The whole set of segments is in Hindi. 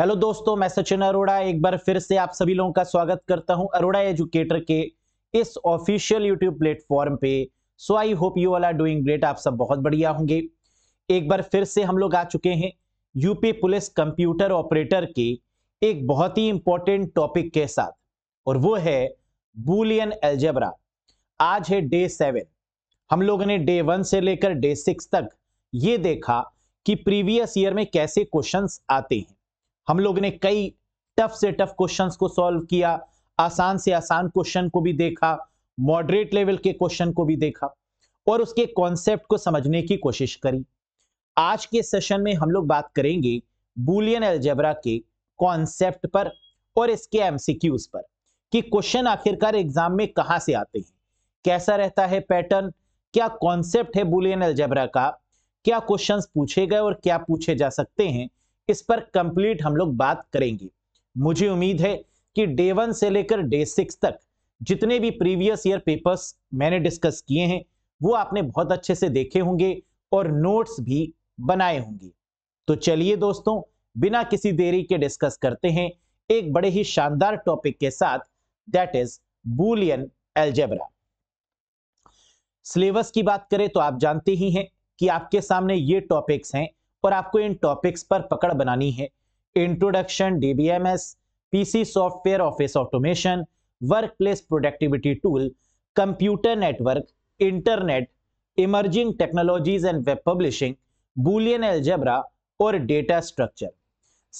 हेलो दोस्तों मैं सचिन अरोड़ा एक बार फिर से आप सभी लोगों का स्वागत करता हूं अरोड़ा एजुकेटर के इस ऑफिशियल यूट्यूब प्लेटफॉर्म पे so I hope you all are doing great आप सब बहुत बढ़िया होंगे एक बार फिर से हम लोग आ चुके हैं यूपी पुलिस कंप्यूटर ऑपरेटर के एक बहुत ही इंपॉर्टेंट टॉपिक के साथ और वो है बुलियन एल्जेबरा आज है डे सेवन हम लोगों ने डे वन से लेकर डे सिक्स तक ये देखा कि प्रीवियस ईयर में कैसे क्वेश्चंस आते हैं हम लोग ने कई टफ से टफ क्वेश्चंस को सॉल्व किया आसान से आसान क्वेश्चन को भी देखा मॉडरेट लेवल के क्वेश्चन को भी देखा और उसके कॉन्सेप्ट को समझने की कोशिश करी आज के सेशन में हम लोग बात करेंगे बुलियन एल्जेब्रा के कॉन्सेप्ट पर और इसके एमसीक्यूज पर कि क्वेश्चन आखिरकार एग्जाम में कहां से आते हैं कैसा रहता है पैटर्न क्या कॉन्सेप्ट है बुलियन एल्जेब्रा का क्या क्वेश्चंस पूछे गए और क्या पूछे जा सकते हैं इस पर कंप्लीट हम लोग बात करेंगे मुझे उम्मीद है कि डे वन से लेकर डे सिक्स तक जितने भी प्रीवियस ईयर पेपर्स मैंने डिस्कस किए हैं वो आपने बहुत अच्छे से देखे होंगे और नोट्स भी बनाए होंगे तो चलिए दोस्तों बिना किसी देरी के डिस्कस करते हैं एक बड़े ही शानदार टॉपिक के साथ that is Boolean algebra syllabus की बात करें तो आप जानते ही हैं कि आपके सामने ये टॉपिक्स हैं और आपको इन टॉपिक्स पर पकड़ बनानी है introduction DBMS PC software office automation work place productivity tool computer network internet emerging technologies and web publishing Boolean algebra और डेटा स्ट्रक्चर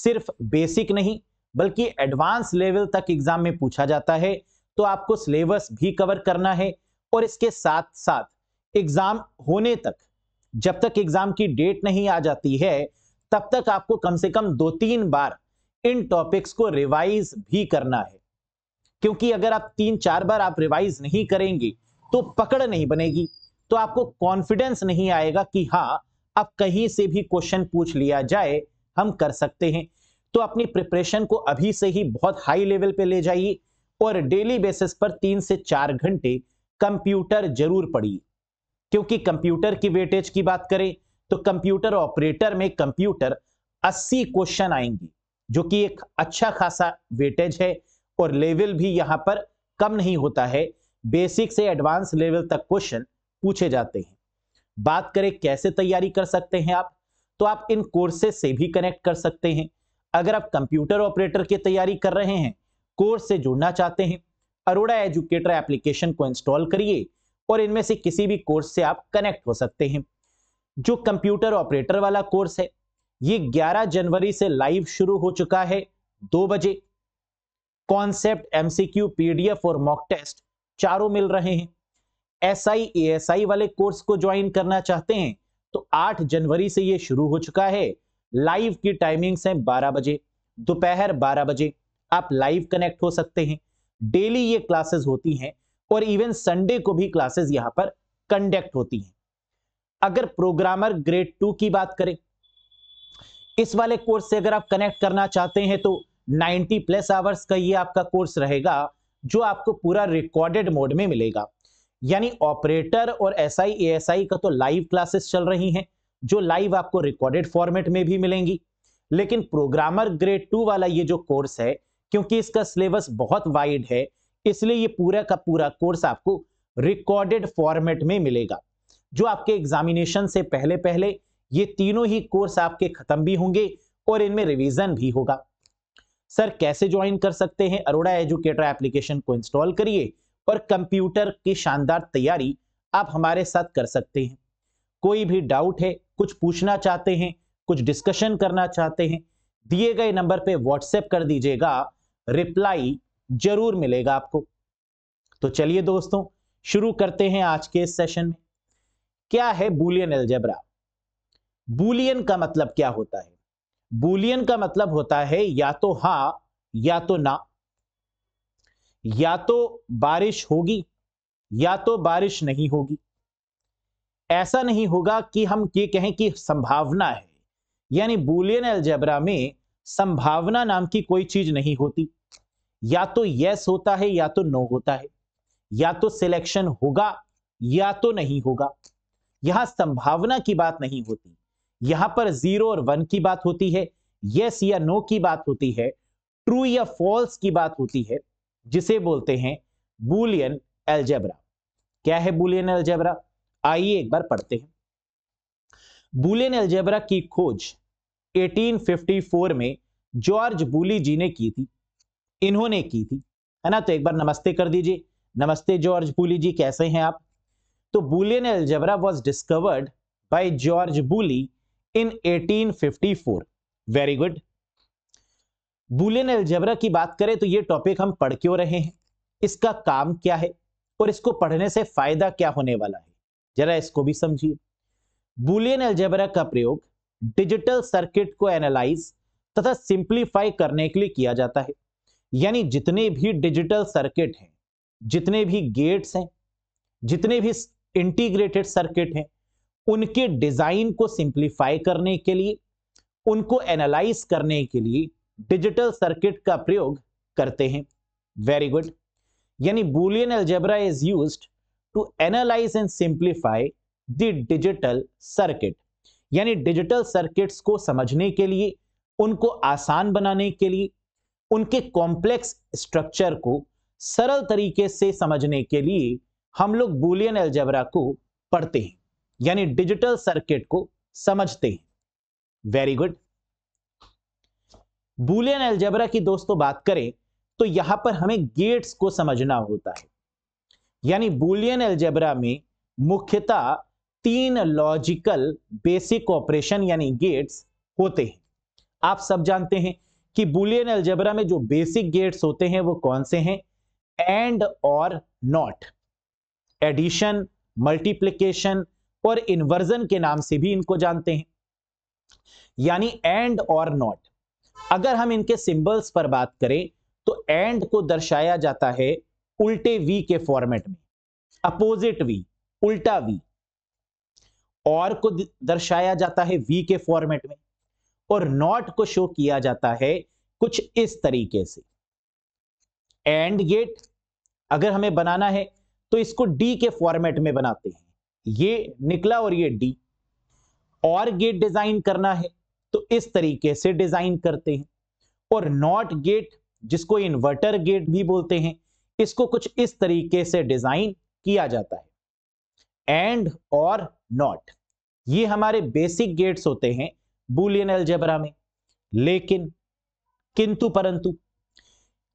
सिर्फ बेसिक नहीं बल्कि एडवांस लेवल तक एग्जाम में पूछा जाता है तो आपको सिलेबस भी कवर करना है और इसके साथ साथ एग्जाम होने तक जब तक एग्जाम की डेट नहीं आ जाती है तब तक आपको कम से कम दो तीन बार इन टॉपिक्स को रिवाइज भी करना है क्योंकि अगर आप तीन चार बार आप रिवाइज नहीं करेंगे तो पकड़ नहीं बनेगी तो आपको कॉन्फिडेंस नहीं आएगा कि हाँ अब कहीं से भी क्वेश्चन पूछ लिया जाए हम कर सकते हैं तो अपनी प्रिपरेशन को अभी से ही बहुत हाई लेवल पे ले जाइए और डेली बेसिस पर तीन से चार घंटे कंप्यूटर जरूर पढ़िए क्योंकि कंप्यूटर की वेटेज की बात करें तो कंप्यूटर ऑपरेटर में कंप्यूटर 80 क्वेश्चन आएंगे जो कि एक अच्छा खासा वेटेज है और लेवल भी यहां पर कम नहीं होता है बेसिक से एडवांस लेवल तक क्वेश्चन पूछे जाते हैं बात करें कैसे तैयारी कर सकते हैं आप तो आप इन कोर्सेज से भी कनेक्ट कर सकते हैं अगर आप कंप्यूटर ऑपरेटर की तैयारी कर रहे हैं कोर्स से जुड़ना चाहते हैं अरोड़ा एजुकेटर एप्लीकेशन को इंस्टॉल करिए और इनमें से किसी भी कोर्स से आप कनेक्ट हो सकते हैं जो कंप्यूटर ऑपरेटर वाला कोर्स है ये 11 जनवरी से लाइव शुरू हो चुका है दो बजे कॉन्सेप्ट एमसीक्यू पीडीएफ और मॉक टेस्ट चारों मिल रहे हैं एसआई एएसआई वाले कोर्स को ज्वाइन करना चाहते हैं तो 8 जनवरी से ये शुरू हो चुका है लाइव की टाइमिंग्स हैं 12 बजे दोपहर 12 बजे आप लाइव कनेक्ट हो सकते हैं डेली ये क्लासेस होती हैं और इवन संडे को भी क्लासेस यहां पर कंडक्ट होती हैं अगर प्रोग्रामर ग्रेड टू की बात करें इस वाले कोर्स से अगर आप कनेक्ट करना चाहते हैं तो 90 प्लस आवर्स का ये आपका कोर्स रहेगा जो आपको पूरा रिकॉर्डेड मोड में मिलेगा यानी ऑपरेटर और एस आई का तो लाइव क्लासेस चल रही हैं जो लाइव आपको रिकॉर्डेड फॉर्मेट में भी मिलेंगी लेकिन प्रोग्रामर ग्रेड टू वाला ये जो कोर्स है क्योंकि इसका सिलेबस बहुत वाइड है इसलिए ये पूरा का पूरा कोर्स आपको रिकॉर्डेड फॉर्मेट में मिलेगा जो आपके एग्जामिनेशन से पहले पहले ये तीनों ही कोर्स आपके खत्म भी होंगे और इनमें रिवीजन भी होगा सर कैसे ज्वाइन कर सकते हैं अरोड़ा एजुकेटर एप्लीकेशन को इंस्टॉल करिए और कंप्यूटर की शानदार तैयारी आप हमारे साथ कर सकते हैं कोई भी डाउट है कुछ पूछना चाहते हैं कुछ डिस्कशन करना चाहते हैं दिए गए नंबर पे व्हाट्सएप कर दीजिएगा रिप्लाई जरूर मिलेगा आपको तो चलिए दोस्तों शुरू करते हैं आज के इस सेशन में क्या है बुलियन एल्जेब्रा बुलियन का मतलब क्या होता है बुलियन का मतलब होता है या तो हा या तो ना या तो बारिश होगी या तो बारिश नहीं होगी ऐसा नहीं होगा कि हम ये कहें कि संभावना है यानी बुलियन एल्जेब्रा में संभावना नाम की कोई चीज नहीं होती या तो यस होता है या तो नो होता है या तो सिलेक्शन होगा या तो नहीं होगा यहां संभावना की बात नहीं होती यहां पर जीरो और वन की बात होती है यस या नो की बात होती है ट्रू या फॉल्स की बात होती है जिसे बोलते हैं बुलियन एल्जेब्रा क्या है बुलियन एल्जेब्रा आइए एक बार पढ़ते हैं बुलियन एल्जेब्रा की खोज 1854 में जॉर्ज बुली जी ने की थी इन्होंने की थी है ना तो एक बार नमस्ते कर दीजिए नमस्ते जॉर्ज बूली जी कैसे हैं आप तो Boolean algebra was discovered by George Boole in 1854 very good Boolean algebra की बात करें तो ये टॉपिक हम पढ़ क्यों रहे हैं इसका काम क्या है और इसको पढ़ने से फायदा क्या होने वाला है जरा इसको भी समझिए बुलियन एल्जेबरा का प्रयोग डिजिटल सर्किट को एनालाइज तथा सिंप्लीफाई करने के लिए किया जाता है यानी जितने भी डिजिटल सर्किट हैं जितने भी गेट्स हैं जितने भी इंटीग्रेटेड सर्किट हैं उनके डिजाइन को सिंप्लीफाई करने के लिए उनको एनालाइज करने के लिए डिजिटल सर्किट का प्रयोग करते हैं वेरी गुड यानी Boolean algebra is use to analyse and simplify the digital circuit यानी डिजिटल सर्किट्स को समझने के लिए उनको आसान बनाने के लिए उनके कॉम्प्लेक्स स्ट्रक्चर को सरल तरीके से समझने के लिए हम लोग बुलियन एल्जेबरा को पढ़ते हैं यानी डिजिटल सर्किट को समझते हैं वेरी गुड बुलियन एल्जेबरा की दोस्तों बात करें तो यहां पर हमें गेट्स को समझना होता है यानी बुलियन एल्जेब्रा में मुख्यतः तीन लॉजिकल बेसिक ऑपरेशन यानी गेट्स होते हैं आप सब जानते हैं कि बुलियन अलजबरा में जो बेसिक गेट्स होते हैं वो कौन से हैं and or not addition multiplication और इन्वर्जन के नाम से भी इनको जानते हैं यानी एंड और नॉट अगर हम इनके सिंबल्स पर बात करें तो एंड को दर्शाया जाता है उल्टे वी के फॉर्मेट में अपोजिट वी उल्टा वी और को दर्शाया जाता है वी के फॉर्मेट में और नॉट को शो किया जाता है कुछ इस तरीके से एंड गेट अगर हमें बनाना है तो इसको डी के फॉर्मेट में बनाते हैं ये निकला और ये डी और गेट डिजाइन करना है तो इस तरीके से डिजाइन करते हैं और नॉट गेट जिसको इन्वर्टर गेट भी बोलते हैं इसको कुछ इस तरीके से डिजाइन किया जाता है एंड और नॉट ये हमारे बेसिक गेट्स होते हैं बुलियन एल्जेबरा में लेकिन किंतु परंतु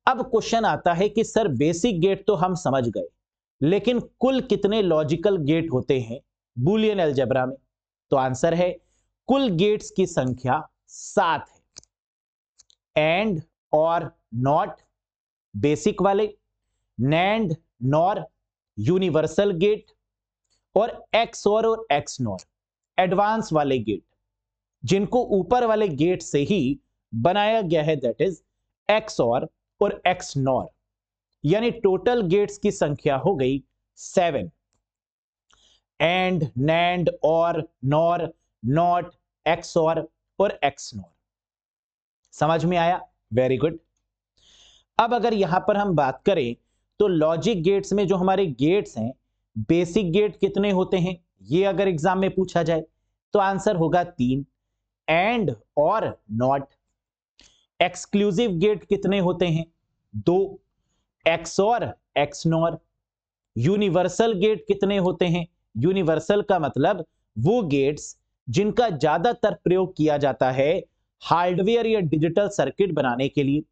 अब क्वेश्चन आता है कि सर बेसिक गेट तो हम समझ गए लेकिन कुल कितने लॉजिकल गेट होते हैं बुलियन एल्जेब्रा में तो आंसर है कुल गेट्स की संख्या सात है एंड और नॉट बेसिक वाले नैंड नॉर यूनिवर्सल गेट और एक्स और एक्स नॉर एडवांस वाले गेट जिनको ऊपर वाले गेट से ही बनाया गया है दैट इज एक्स और और एक्स नॉर यानी टोटल गेट्स की संख्या हो गई सेवन एंड नैंड और नॉर नॉट एक्स और और एक्स नॉर समझ में आया वेरी गुड अब अगर यहां पर हम बात करें तो लॉजिक गेट्स में जो हमारे गेट्स हैं बेसिक गेट कितने होते हैं ये अगर एग्जाम में पूछा जाए तो आंसर होगा तीन and or not exclusive gate कितने होते हैं दो एक्स और एक्स नॉर यूनिवर्सल गेट कितने होते हैं यूनिवर्सल का मतलब वो गेट्स जिनका ज्यादातर प्रयोग किया जाता है हार्डवेयर या डिजिटल सर्किट बनाने के लिए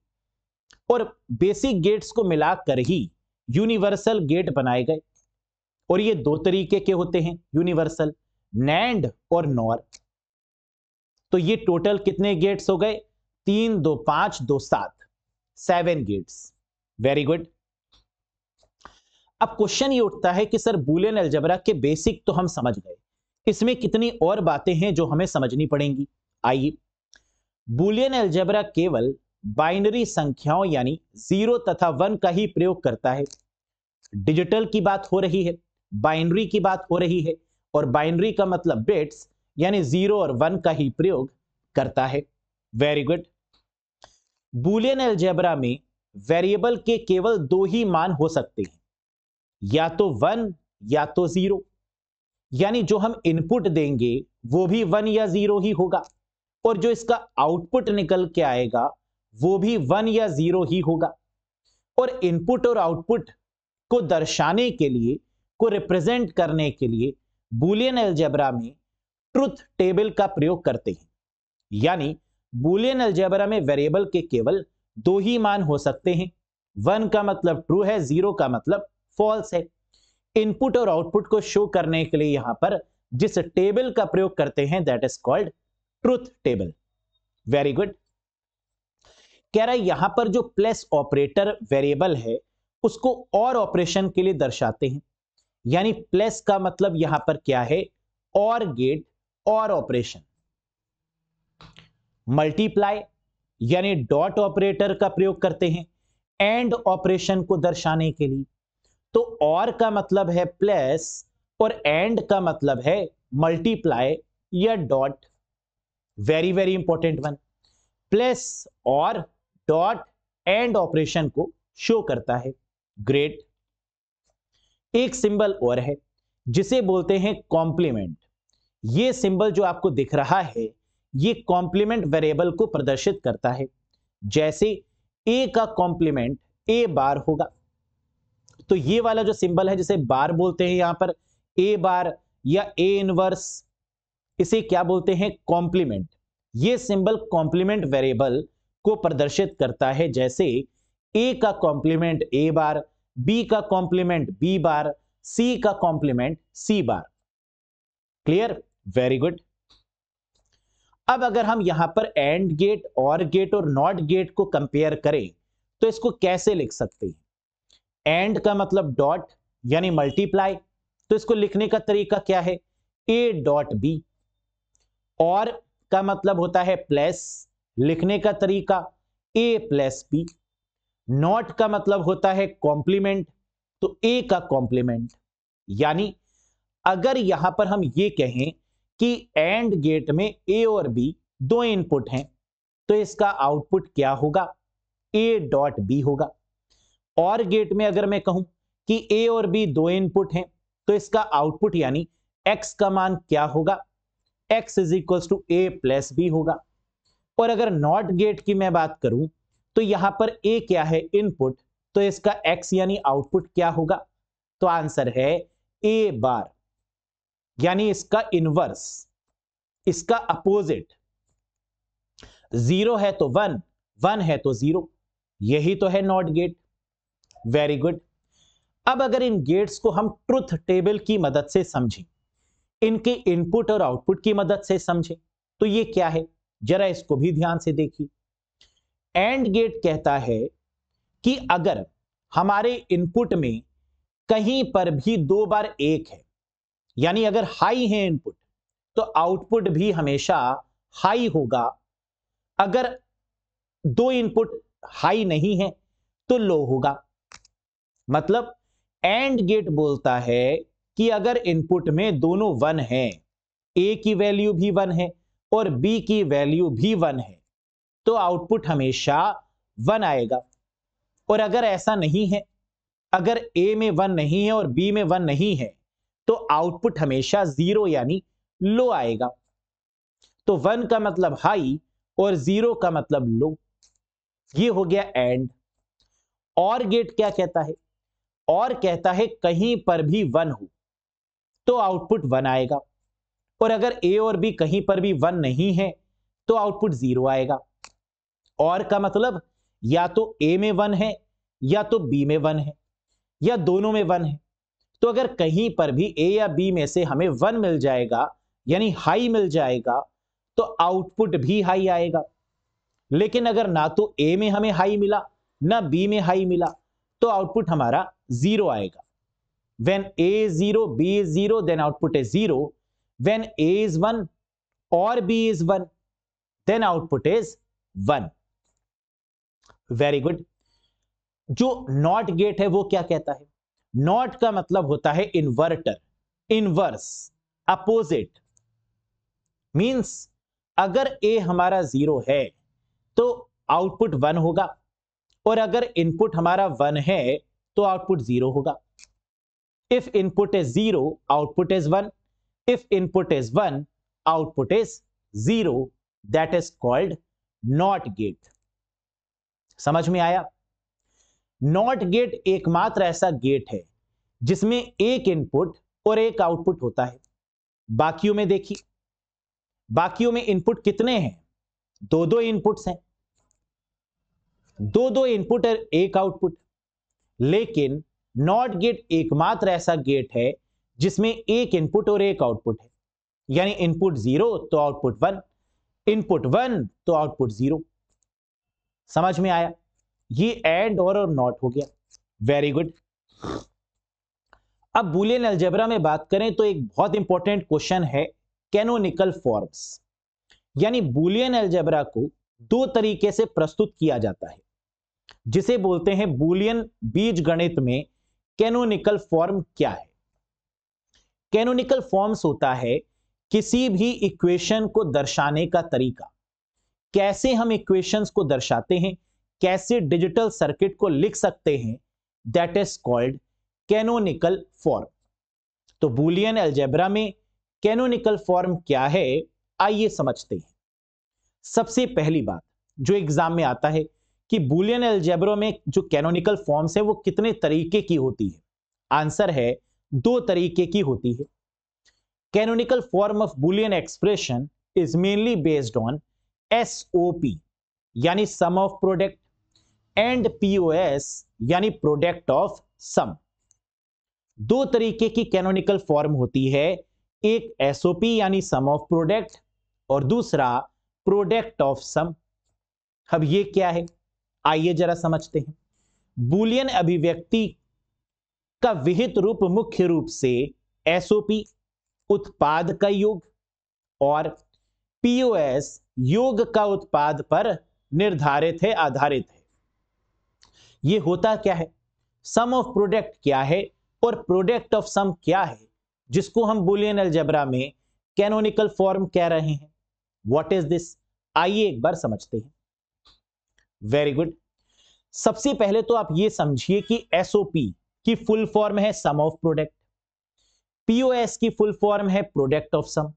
और बेसिक गेट्स को मिलाकर ही यूनिवर्सल गेट बनाए गए और ये दो तरीके के होते हैं यूनिवर्सल नैंड और नॉर तो ये टोटल कितने गेट्स हो गए तीन दो पांच दो सात सेवन गेट्स वेरी गुड अब क्वेश्चन ये उठता है कि सर बुलियन अलजबरा के बेसिक तो हम समझ गए इसमें कितनी और बातें हैं जो हमें समझनी पड़ेंगी आइए बुलियन अलजबरा केवल बाइनरी संख्याओं यानी जीरो तथा वन का ही प्रयोग करता है डिजिटल की बात हो रही है बाइनरी की बात हो रही है और बाइनरी का मतलब बिट्स यानी जीरो और वन का ही प्रयोग करता है वेरी गुड बुलियन एल्जेब्रा में वेरिएबल के केवल दो ही मान हो सकते हैं या तो वन या तो जीरो यानी जो हम इनपुट देंगे वो भी वन या जीरो ही होगा और जो इसका आउटपुट निकल के आएगा वो भी वन या जीरो ही होगा और इनपुट और आउटपुट को दर्शाने के लिए को रिप्रेजेंट करने के लिए बुलियन एल्जेब्रा में ट्रुथ टेबल का प्रयोग करते हैं यानी बुलियन अलजेबरा में वेरिएबल के केवल दो ही मान हो सकते हैं वन का मतलब ट्रू है जीरो का मतलब फॉल्स है इनपुट और आउटपुट को शो करने के लिए यहां पर जिस टेबल का प्रयोग करते हैं that is called truth table very good कह रहा है यहां पर जो प्लस ऑपरेटर वेरिएबल है उसको और ऑपरेशन के लिए दर्शाते हैं यानी प्लस का मतलब यहां पर क्या है और गेट और ऑपरेशन मल्टीप्लाई यानी डॉट ऑपरेटर का प्रयोग करते हैं एंड ऑपरेशन को दर्शाने के लिए तो और का मतलब है प्लस और एंड का मतलब है मल्टीप्लाई या dot very very important one plus और डॉट एंड ऑपरेशन को शो करता है ग्रेट एक सिंबल और है जिसे बोलते हैं कॉम्प्लीमेंट ये सिंबल जो आपको दिख रहा है ये कॉम्प्लीमेंट वेरिएबल को प्रदर्शित करता है जैसे ए का कॉम्प्लीमेंट ए बार होगा तो ये वाला जो सिंबल है जिसे बार बोलते हैं यहां पर ए बार या ए इनवर्स इसे क्या बोलते हैं कॉम्प्लीमेंट ये सिंबल कॉम्प्लीमेंट वेरिएबल को प्रदर्शित करता है जैसे ए का कॉम्प्लीमेंट ए बार बी का कॉम्प्लीमेंट बी बार सी का complement C bar clear very good अब अगर हम यहां पर एंड गेट और गेट और नॉट गेट को कंपेयर करें तो इसको कैसे लिख सकते हैं एंड का मतलब डॉट यानी मल्टीप्लाई तो इसको लिखने का तरीका क्या है ए डॉट बी और का मतलब होता है प्लस लिखने का तरीका ए प्लस बी नॉट का मतलब होता है कॉम्प्लीमेंट तो ए का कॉम्प्लीमेंट यानी अगर यहां पर हम ये कहें कि एंड गेट में ए और बी दो इनपुट हैं तो इसका आउटपुट क्या होगा ए डॉट बी होगा और गेट में अगर मैं कहूं कि ए और बी दो इनपुट हैं तो इसका आउटपुट यानी एक्स का मान क्या होगा X is equal to A plus B होगा और अगर नॉट गेट की मैं बात करूं तो यहां पर ए क्या है इनपुट तो इसका एक्स यानी आउटपुट क्या होगा तो आंसर है ए बार यानी इसका इनवर्स इसका अपोजिट जीरो है तो वन वन है तो जीरो यही तो है नॉट गेट वेरी गुड अब अगर इन गेट्स को हम ट्रुथ टेबल की मदद से समझें इनके इनपुट और आउटपुट की मदद से समझें तो ये क्या है जरा इसको भी ध्यान से देखिए एंड गेट कहता है कि अगर हमारे इनपुट में कहीं पर भी दो बार एक है यानी अगर हाई है इनपुट तो आउटपुट भी हमेशा हाई होगा अगर दो इनपुट हाई नहीं है तो लो होगा मतलब एंड गेट बोलता है कि अगर इनपुट में दोनों वन है ए की वैल्यू भी वन है और बी की वैल्यू भी वन है तो आउटपुट हमेशा वन आएगा और अगर ऐसा नहीं है अगर ए में वन नहीं है और बी में वन नहीं है तो आउटपुट हमेशा जीरो यानी लो आएगा तो वन का मतलब हाई और जीरो का मतलब लो ये हो गया एंड और गेट क्या कहता है और कहता है कहीं पर भी वन हो तो आउटपुट वन आएगा और अगर ए और बी कहीं पर भी वन नहीं है तो आउटपुट जीरो आएगा और का मतलब या तो ए में वन है या तो बी में वन है या दोनों में वन है तो अगर कहीं पर भी ए या बी में से हमें वन मिल जाएगा यानी हाई मिल जाएगा तो आउटपुट भी हाई आएगा लेकिन अगर ना तो ए में हमें हाई मिला ना बी में हाई मिला तो आउटपुट हमारा जीरो आएगा when A zero B is zero then output is zero when A is one or B is one then output is one very good जो नॉट गेट है वो क्या कहता है नॉट का मतलब होता है इन्वर्टर इनवर्स अपोजिट मींस अगर ए हमारा जीरो है तो आउटपुट वन होगा और अगर इनपुट हमारा वन है तो आउटपुट जीरो होगा if input is zero output is one if input is one output is zero that is called not gate समझ में आया नॉट गेट एकमात्र ऐसा गेट है जिसमें एक इनपुट और एक आउटपुट होता है बाकियों में देखिए बाकियों में इनपुट कितने हैं दो दो इनपुट्स हैं दो दो इनपुट और एक आउटपुट लेकिन नॉट गेट एकमात्र ऐसा गेट है जिसमें एक इनपुट और एक आउटपुट है यानी इनपुट जीरो तो आउटपुट वन इनपुट वन तो आउटपुट जीरो समझ में आया ये एंड और और नॉट हो गया वेरी गुड अब बुलियन अलजेबरा में बात करें तो एक बहुत इंपॉर्टेंट क्वेश्चन है कैनोनिकल फॉर्म्स यानी बुलियन अलजेबरा को दो तरीके से प्रस्तुत किया जाता है जिसे बोलते हैं बुलियन बीज गणित में कैनोनिकल फॉर्म क्या है कैनोनिकल फॉर्म्स होता है किसी भी इक्वेशन को दर्शाने का तरीका कैसे हम इक्वेशंस को दर्शाते हैं कैसे डिजिटल सर्किट को लिख सकते हैं that is called canonical form तो बुलियन एल्जेब्रा में कैनोनिकल फॉर्म क्या है आइए समझते हैं सबसे पहली बात जो एग्जाम में आता है कि बुलियन एल्जेब्रा में जो कैनोनिकल फॉर्म्स है वो कितने तरीके की होती है आंसर है दो तरीके की होती है canonical form of Boolean expression is mainly based on SOP यानी sum of product and POS यानी प्रोडक्ट ऑफ सम दो तरीके की कैनोनिकल फॉर्म होती है एक एसओपी यानी सम ऑफ प्रोडक्ट और दूसरा प्रोडक्ट ऑफ सम अब ये क्या है आइए जरा समझते हैं बुलियन अभिव्यक्ति का विहित रूप मुख्य रूप से एसओपी उत्पाद का योग और पीओएस योग का उत्पाद पर निर्धारित है आधारित है ये होता क्या है सम ऑफ प्रोडक्ट क्या है और प्रोडक्ट ऑफ सम क्या है जिसको हम बुलियन अलजबरा में कैनोनिकल फॉर्म कह रहे हैं व्हाट इज दिस आइए एक बार समझते हैं वेरी गुड सबसे पहले तो आप ये समझिए कि एसओपी की फुल फॉर्म है सम ऑफ प्रोडक्ट पीओएस की फुल फॉर्म है प्रोडक्ट ऑफ सम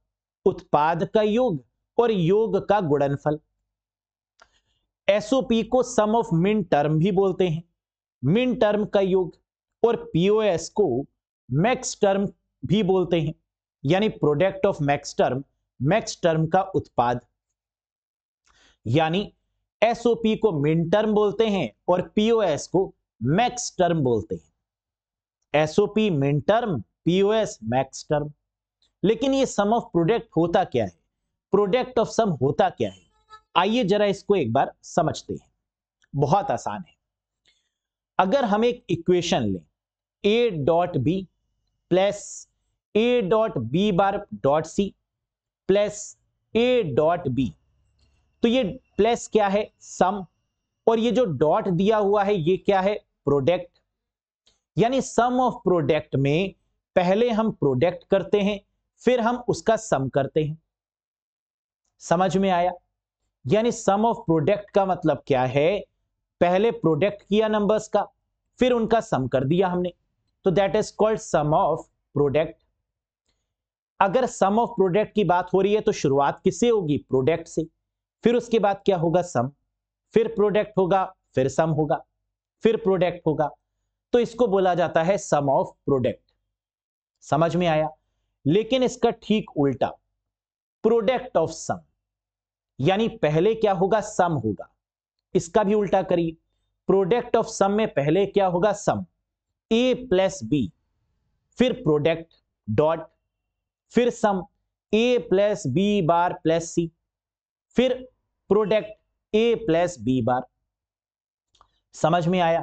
उत्पाद का योग और योग का गुणनफल एसओपी को सम ऑफ मिन टर्म भी बोलते हैं मिन टर्म का योग और पीओएस को मैक्स टर्म भी बोलते हैं यानी product of max term max term का उत्पाद यानी एसओपी को मिन टर्म बोलते हैं और पीओएस को मैक्स टर्म बोलते हैं SOP min term POS max term लेकिन ये सम ऑफ प्रोडक्ट होता क्या है प्रोडक्ट ऑफ सम होता क्या है आइए जरा इसको एक बार समझते हैं बहुत आसान है अगर हम एक इक्वेशन लें A dot B plus A dot B bar dot C plus A dot B तो ये प्लस क्या है सम और ये जो डॉट दिया हुआ है ये क्या है प्रोडक्ट यानी सम ऑफ प्रोडक्ट में पहले हम प्रोडक्ट करते हैं फिर हम उसका सम करते हैं समझ में आया यानी सम ऑफ प्रोडक्ट का मतलब क्या है पहले प्रोडक्ट किया नंबर्स का फिर उनका सम कर दिया हमने तो that is called sum of product अगर सम ऑफ प्रोडक्ट की बात हो रही है तो शुरुआत किससे होगी प्रोडक्ट से फिर उसके बाद क्या होगा सम फिर प्रोडक्ट होगा फिर सम होगा फिर प्रोडक्ट होगा तो इसको बोला जाता है सम ऑफ प्रोडक्ट समझ में आया लेकिन इसका ठीक उल्टा प्रोडक्ट ऑफ सम यानी पहले क्या होगा सम होगा इसका भी उल्टा करिए प्रोडक्ट ऑफ सम में पहले क्या होगा सम ए प्लस बी फिर प्रोडक्ट डॉट फिर sum A plus B bar plus C फिर product A plus B bar समझ में आया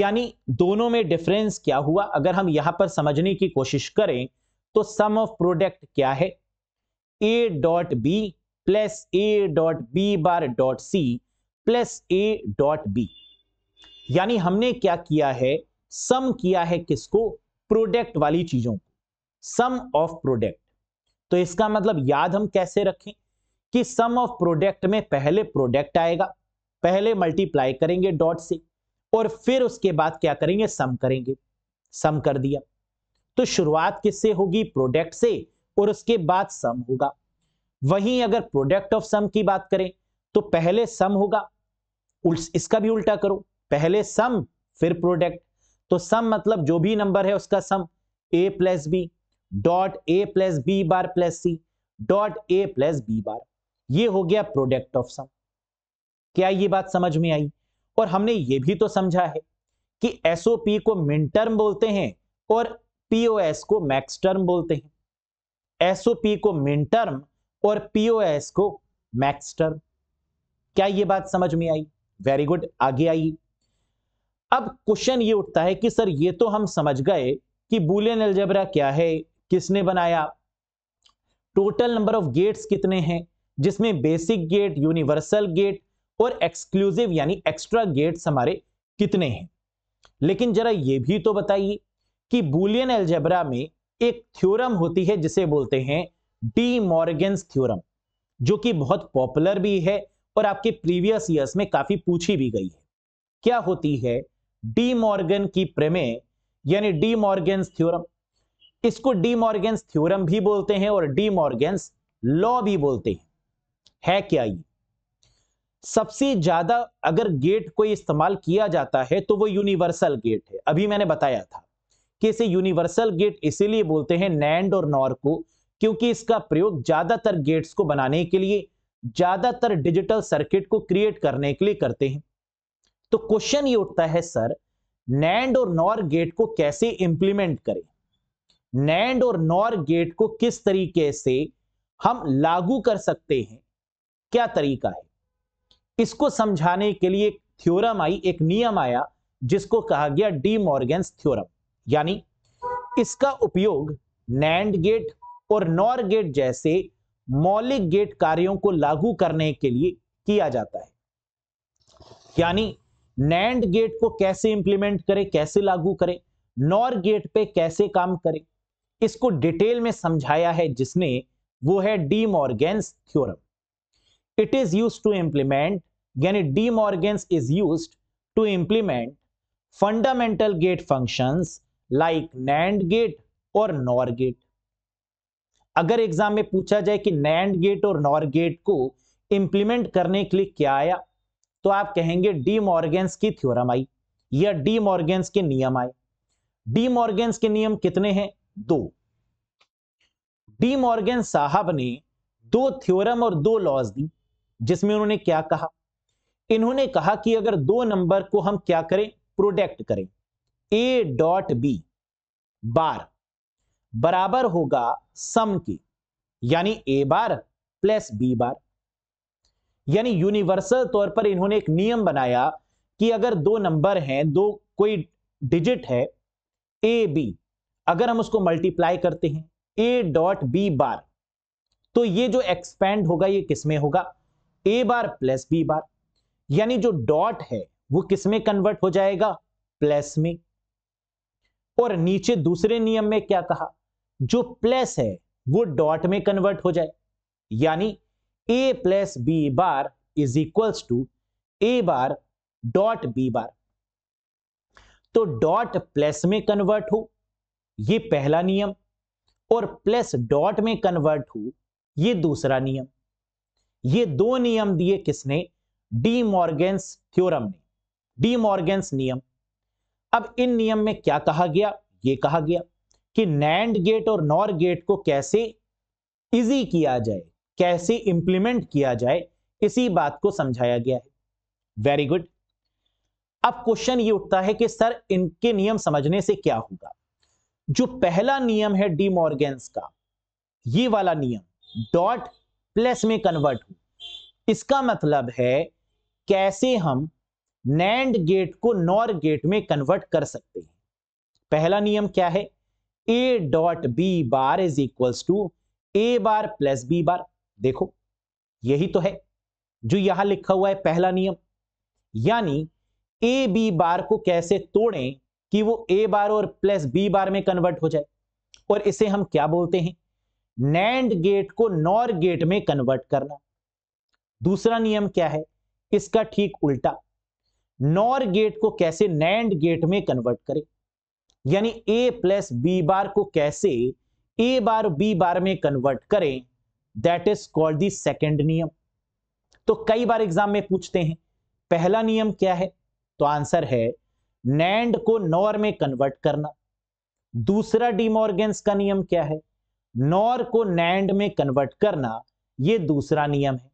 यानी दोनों में डिफरेंस क्या हुआ अगर हम यहां पर समझने की कोशिश करें तो सम ऑफ प्रोडक्ट क्या है A dot B plus A dot B bar dot C plus A dot B यानी हमने क्या किया है सम किया है किसको प्रोडक्ट वाली चीजों को सम ऑफ प्रोडक्ट तो इसका मतलब याद हम कैसे रखें कि सम ऑफ प्रोडक्ट में पहले प्रोडक्ट आएगा पहले मल्टीप्लाई करेंगे डॉट से और फिर उसके बाद क्या करेंगे सम करेंगे सम कर दिया तो शुरुआत किससे होगी प्रोडक्ट से और उसके बाद सम होगा वहीं अगर प्रोडक्ट ऑफ सम की बात करें तो पहले सम होगा इसका भी उल्टा करो पहले सम फिर प्रोडक्ट तो सम मतलब जो भी नंबर है उसका sum A plus B dot A plus B bar plus C dot A plus B bar ये हो गया प्रोडक्ट ऑफ सम क्या ये बात समझ में आई और हमने ये भी तो समझा है कि एसओपी को मिन टर्म बोलते हैं और पीओएस को मैक्स टर्म बोलते हैं एसओपी को मिन टर्म और पीओएस को मैक्सटर क्या ये बात समझ में आई वेरी गुड आगे आई अब क्वेश्चन ये उठता है कि सर ये तो हम समझ गए कि बुलियन एल्जेब्रा क्या है किसने बनाया टोटल नंबर ऑफ गेट्स कितने हैं जिसमें बेसिक गेट यूनिवर्सल गेट और एक्सक्लूसिव यानी एक्स्ट्रा गेट्स हमारे कितने हैं लेकिन जरा ये भी तो बताइए कि बुलियन एल्जेब्रा में एक थ्योरम होती है जिसे बोलते हैं डी मॉर्गेंस थ्योरम जो कि बहुत पॉपुलर भी है और आपके प्रीवियस ईयर्स में काफी पूछी भी गई है क्या होती है डी मॉर्गन की प्रमेय यानी डी मॉर्गेंस थ्योरम इसको डी मॉर्गेंस थ्योरम भी बोलते हैं और डी मॉर्गेंस लॉ भी बोलते हैं है क्या ये सबसे ज्यादा अगर गेट को इस्तेमाल किया जाता है तो वो यूनिवर्सल गेट है अभी मैंने बताया था कि इसे यूनिवर्सल गेट इसीलिए बोलते हैं नैंड और नॉर को क्योंकि इसका प्रयोग ज्यादातर गेट्स को बनाने के लिए ज्यादातर डिजिटल सर्किट को क्रिएट करने के लिए करते हैं तो क्वेश्चन ये उठता है सर नैंड और नॉर गेट को कैसे इंप्लीमेंट करें नैंड और नॉर गेट को किस तरीके से हम लागू कर सकते हैं क्या तरीका है इसको समझाने के लिए एक थ्योरम आई एक नियम आया जिसको कहा गया डी मॉर्गेंस थ्योरम यानी इसका उपयोग नैंड गेट और नॉर गेट जैसे मौलिक गेट कार्यों को लागू करने के लिए किया जाता है यानी नैंड गेट को कैसे इंप्लीमेंट करें कैसे लागू करें नॉर गेट पे कैसे काम करें इसको डिटेल में समझाया है जिसने वो है De Morgan's theorem it is use to implement यानी De Morgan's is use to implement fundamental gate functions like NAND gate और नॉर गेट अगर एग्जाम में पूछा जाए कि नैंड गेट और नॉर गेट को इंप्लीमेंट करने के लिए क्या आया तो आप कहेंगे डी मॉर्गेंस की थ्योरम आई या डी मॉर्गेंस के नियम आए डी मॉर्गेंस के नियम कितने हैं दो डी मॉर्गेन साहब ने दो थ्योरम और दो लॉज दी जिसमें उन्होंने क्या कहा इन्होंने कहा कि अगर दो नंबर को हम क्या करें प्रोडक्ट करें ए डॉट बी बार बराबर होगा सम की यानी ए बार प्लस बी बार यानी यूनिवर्सल तौर पर इन्होंने एक नियम बनाया कि अगर दो नंबर हैं दो कोई डिजिट है ए बी अगर हम उसको मल्टीप्लाई करते हैं ए डॉट बी बार तो ये जो एक्सपेंड होगा ये किसमें होगा ए बार प्लस बी बार यानी जो डॉट है वो किसमें कन्वर्ट हो जाएगा प्लस में और नीचे दूसरे नियम में क्या कहा जो प्लस है वो डॉट में कन्वर्ट हो जाए यानी A plus B bar is equals to A bar dot B bar तो डॉट प्लस में कन्वर्ट हो ये पहला नियम और प्लस डॉट में कन्वर्ट हो ये दूसरा नियम ये दो नियम दिए किसने डी मॉर्गेंस थ्योरम ने डी मॉर्गेंस नियम अब इन नियम में क्या कहा गया ये कहा गया कि नैंड गेट और नॉर गेट को कैसे इजी किया जाए कैसे इंप्लीमेंट किया जाए इसी बात को समझाया गया है वेरी गुड अब क्वेश्चन ये उठता है कि सर इनके नियम समझने से क्या होगा जो पहला नियम है डी मॉर्गेंस का ये वाला नियम डॉट प्लस में कन्वर्ट हो इसका मतलब है कैसे हम नैंड गेट को नॉर गेट में कन्वर्ट कर सकते हैं पहला नियम क्या है A dot B bar is equals to A bar plus B bar देखो यही तो है जो यहां लिखा हुआ है पहला नियम यानी ए बी बार को कैसे तोड़ें कि वो ए बार और प्लस बी बार में कन्वर्ट हो जाए और इसे हम क्या बोलते हैं नैंड गेट को नॉर गेट में कन्वर्ट करना दूसरा नियम क्या है इसका ठीक उल्टा नॉर गेट को कैसे नैंड गेट में कन्वर्ट करें यानी ए प्लस बी बार को कैसे ए बार बी बार में कन्वर्ट करें that is called the second नियम तो कई बार एग्जाम में पूछते हैं पहला नियम क्या है तो आंसर है नैंड को नॉर में कन्वर्ट करना दूसरा डिमोर्गेंस का नियम क्या है नॉर को नैंड में कन्वर्ट करना यह दूसरा नियम है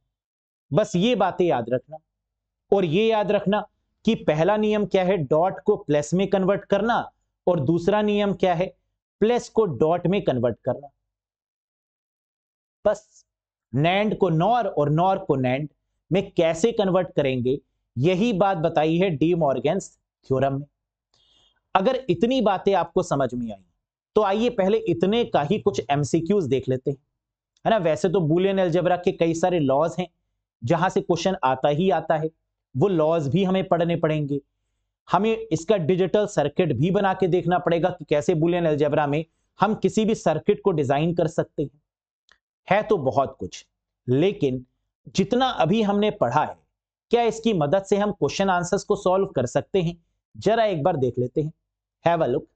बस ये बातें याद रखना और ये याद रखना कि पहला नियम क्या है डॉट को प्लस में कन्वर्ट करना और दूसरा नियम क्या है प्लस को डॉट में कन्वर्ट करना बस नैंड को नॉर और नॉर को नैंड में कैसे कन्वर्ट करेंगे यही बात बताई है डी मॉर्गेंस थ्योरम में अगर इतनी बातें आपको समझ में आई तो आइए पहले इतने का ही कुछ एमसीक्यूज देख लेते हैं है ना वैसे तो बुलियन एल्जबरा के कई सारे लॉज हैं जहां से क्वेश्चन आता ही आता है वो लॉज भी हमें पढ़ने पड़ेंगे हमें इसका डिजिटल सर्किट भी बना के देखना पड़ेगा कि कैसे बुलियन एल्जेब्रा में हम किसी भी सर्किट को डिजाइन कर सकते हैं है तो बहुत कुछ लेकिन जितना अभी हमने पढ़ा है क्या इसकी मदद से हम क्वेश्चन आंसर्स को सॉल्व कर सकते हैं जरा एक बार देख लेते हैं have a look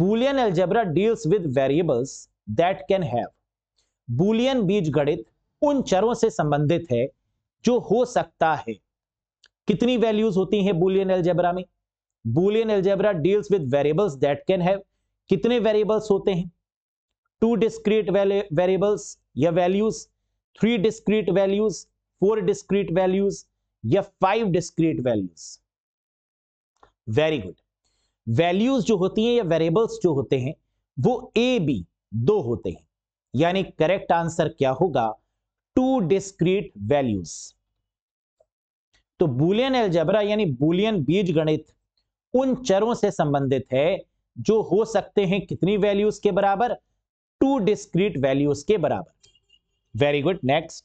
Boolean algebra deals with variables that can have Boolean बीज गणित उन चरों से संबंधित है जो हो सकता है कितनी वैल्यूज होती हैं बुलियन एल्जेब्रा में Boolean algebra deals with variables that can have कितने वेरिएबल्स होते हैं टू डिस्क्रीट वेरिएबल्स या values three discrete values four discrete values या five discrete values very good values जो होती हैं या वेरिएबल्स जो होते हैं वो ए बी दो होते हैं यानी करेक्ट आंसर क्या होगा टू डिस्क्रीट वैल्यूज तो बुलियन एल्जबरा यानी बुलियन बीज गणित उन चरों से संबंधित है जो हो सकते हैं कितनी वैल्यूज के बराबर टू डिस्क्रीट वैल्यूज के बराबर very good next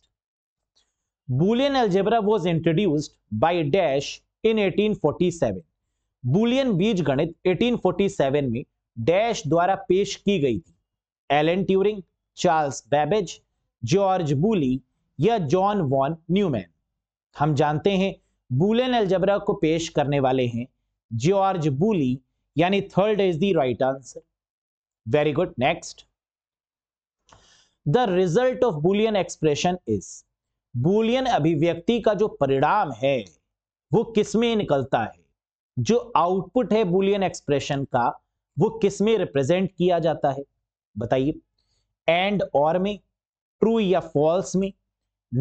Boolean algebra was introduced by dash in 1847 Boolean बीज गणित 1847 में डैश द्वारा पेश की गई थी Alan Turing Charles Babbage George Boole या जॉन वॉन न्यूमैन हम जानते हैं बुलियन एल्जबरा को पेश करने वाले हैं जॉर्ज बूली यानी third is the right answer very good next the result of Boolean expression is Boolean अभिव्यक्ति का जो परिणाम है वो किसमें निकलता है जो आउटपुट है बुलियन एक्सप्रेशन का वो किसमें रिप्रेजेंट किया जाता है बताइए एंड और में ट्रू या फॉल्स में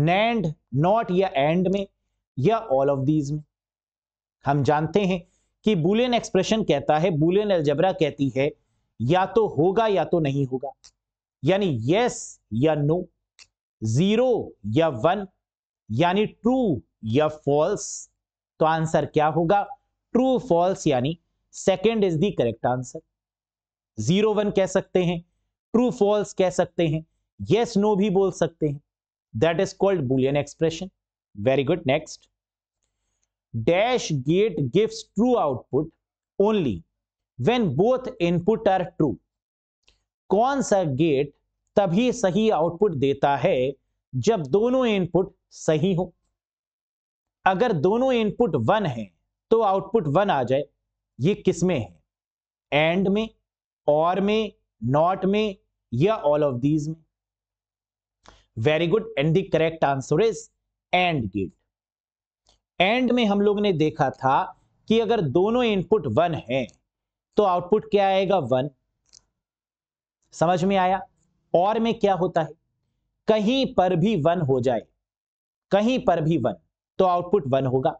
नैंड नॉट या एंड में या ऑल ऑफ दीज में हम जानते हैं कि बुलियन एक्सप्रेशन कहता है बुलियन एल्जबरा कहती है या तो होगा या तो नहीं होगा यानी यस या नो जीरो या वन यानी ट्रू या फॉल्स तो आंसर क्या होगा ट्रू फॉल्स यानी second is the correct answer zero one कह सकते हैं ट्रू फॉल्स कह सकते हैं यस yes, नो no भी बोल सकते हैं that is called Boolean expression very good next dash gate gives true output only when both input are true कौन सा गेट तभी सही आउटपुट देता है जब दोनों इनपुट सही हो अगर दोनों इनपुट वन है तो आउटपुट वन आ जाए ये किसमें है एंड में और में नॉट में या ऑल ऑफ दीज में very good and the correct answer is and gate and में हम लोग ने देखा था कि अगर दोनों इनपुट वन है तो आउटपुट क्या आएगा वन समझ में आया और में क्या होता है कहीं पर भी वन हो जाए कहीं पर भी वन तो आउटपुट वन होगा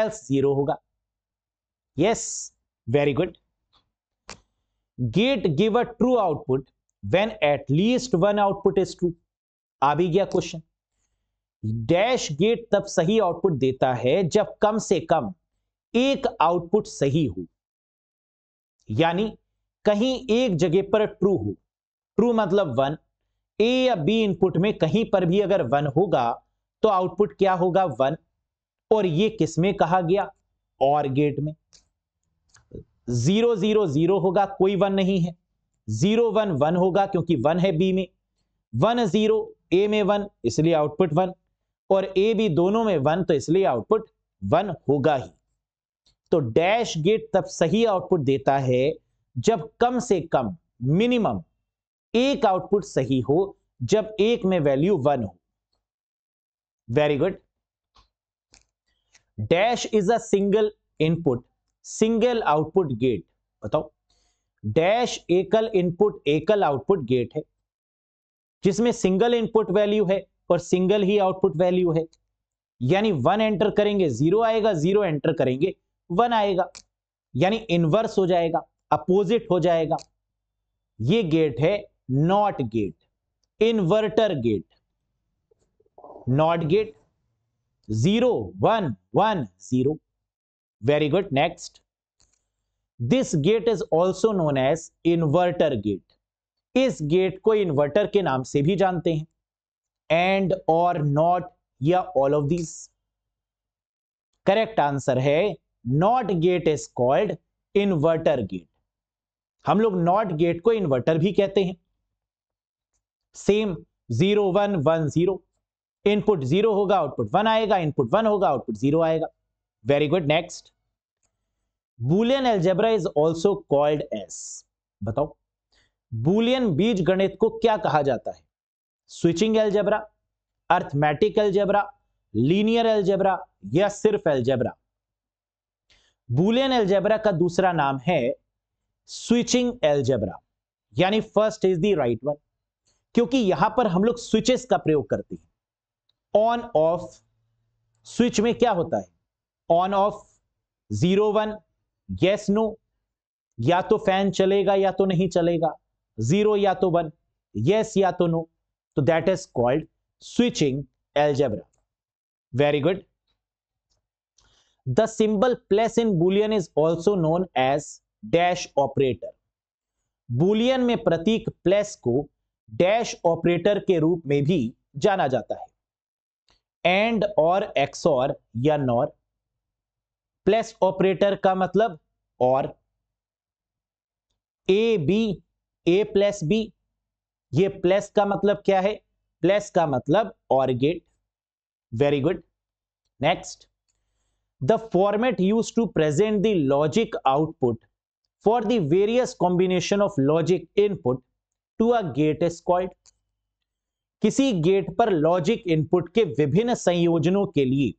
एल्स जीरो होगा yes very good gate give a true output when at least one output is true आ भी गया क्वेश्चन डैश गेट तब सही आउटपुट देता है जब कम से कम एक आउटपुट सही हो यानी कहीं एक जगह पर ट्रू हो ट्रू मतलब वन ए या बी इनपुट में कहीं पर भी अगर वन होगा तो आउटपुट क्या होगा वन और ये किस में कहा गया और गेट में जीरो जीरो जीरो होगा कोई वन नहीं है जीरो वन वन होगा क्योंकि वन है बी में वन जीरो ए में वन इसलिए आउटपुट वन और ए बी दोनों में वन तो इसलिए आउटपुट वन होगा ही तो डैश गेट तब सही आउटपुट देता है जब कम से कम मिनिमम एक आउटपुट सही हो जब एक में वैल्यू वन हो very good dash is a single input single output gate बताओ डैश एकल इनपुट एकल आउटपुट गेट है जिसमें सिंगल इनपुट वैल्यू है पर सिंगल ही आउटपुट वैल्यू है यानी वन एंटर करेंगे जीरो आएगा जीरो एंटर करेंगे वन आएगा यानी इनवर्स हो जाएगा अपोजिट हो जाएगा ये गेट है not gate inverter gate not gate zero one one zero very good next this gate is also known as inverter gate इस गेट को इन्वर्टर के नाम से भी जानते हैं एंड और नॉट या all of these correct answer है not gate is called inverter gate हम लोग नॉट गेट को इन्वर्टर भी कहते हैं same zero one one zero input zero होगा आउटपुट वन आएगा इनपुट वन होगा आउटपुट जीरो आएगा very good next Boolean algebra is also called as बताओ बुलियन बीज गणित को क्या कहा जाता है switching algebra arithmetic algebra linear algebra या सिर्फ एलजेब्रा बुलियन एलजेब्रा का दूसरा नाम है स्विचिंग एलजेब्रा यानी first is the right one क्योंकि यहां पर हम लोग स्विचेस का प्रयोग करते हैं ऑन ऑफ स्विच में क्या होता है on off zero one yes no या तो फैन चलेगा या तो नहीं चलेगा जीरो या तो वन यस या तो नो no. तो that is called switching algebra very good the symbol plus in boolean is also known as dash operator boolean में प्रतीक प्लस को डैश ऑपरेटर के रूप में भी जाना जाता है एंड और एक्सोर या नॉर प्लस ऑपरेटर का मतलब और A B A plus B ये प्लस का मतलब क्या है प्लस का मतलब or gate very good next the format use to present the logic output for the various combination of logic input to a gate is called किसी गेट पर लॉजिक इनपुट के विभिन्न संयोजनों के लिए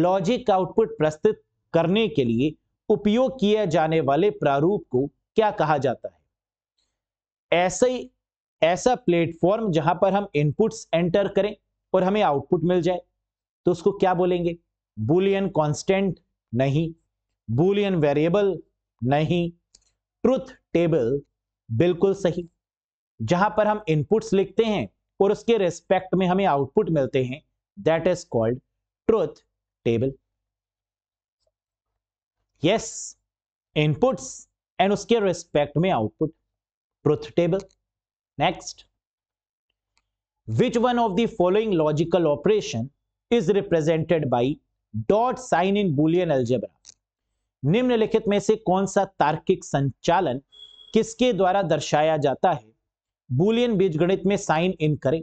लॉजिक आउटपुट प्रस्तुत करने के लिए उपयोग किए जाने वाले प्रारूप को क्या कहा जाता है ऐसे ऐसा प्लेटफॉर्म जहां पर हम इनपुट्स एंटर करें और हमें आउटपुट मिल जाए तो उसको क्या बोलेंगे बुलियन कांस्टेंट नहीं बुलियन वेरिएबल नहीं ट्रुथ टेबल बिल्कुल सही जहां पर हम इनपुट्स लिखते हैं और उसके रेस्पेक्ट में हमें आउटपुट मिलते हैं that is called truth table yes inputs and उसके रेस्पेक्ट में output truth table next which one of the following logical operation is represented by dot sign in boolean algebra? निम्नलिखित में से कौन सा तार्किक संचालन किसके द्वारा दर्शाया जाता है बुलियन बीजगणित में साइन इन करें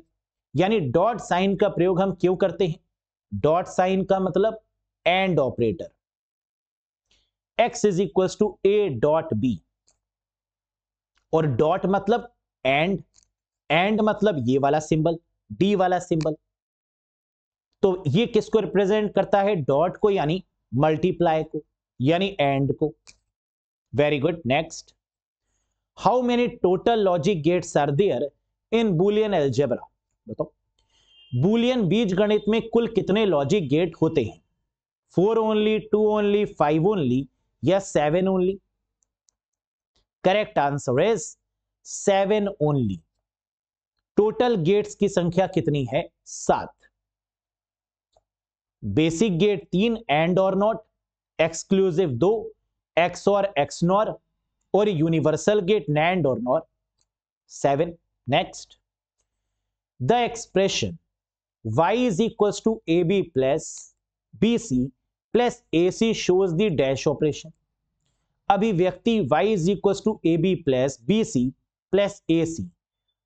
यानी डॉट साइन का प्रयोग हम क्यों करते हैं डॉट साइन का मतलब and operator X is equal to A dot B और डॉट मतलब एंड एंड मतलब ये वाला सिंबल डी वाला सिंबल तो ये किसको रिप्रेजेंट करता है डॉट को यानी मल्टीप्लाई को यानी एंड को very good next how many total logic gates are there in boolean algebra बताओ बुलियन बीज गणित में कुल कितने लॉजिक गेट होते हैं four only two only five only या seven only correct answer is seven only total gates की संख्या कितनी है सात बेसिक गेट तीन एंड और नॉट एक्सक्लूसिव दो एक्स और एक्स नॉर और यूनिवर्सल गेट नैंड और NOR seven next the expression y A B plus B C plus A C shows the dash operation अभिव्यक्ति y A B plus B C plus A C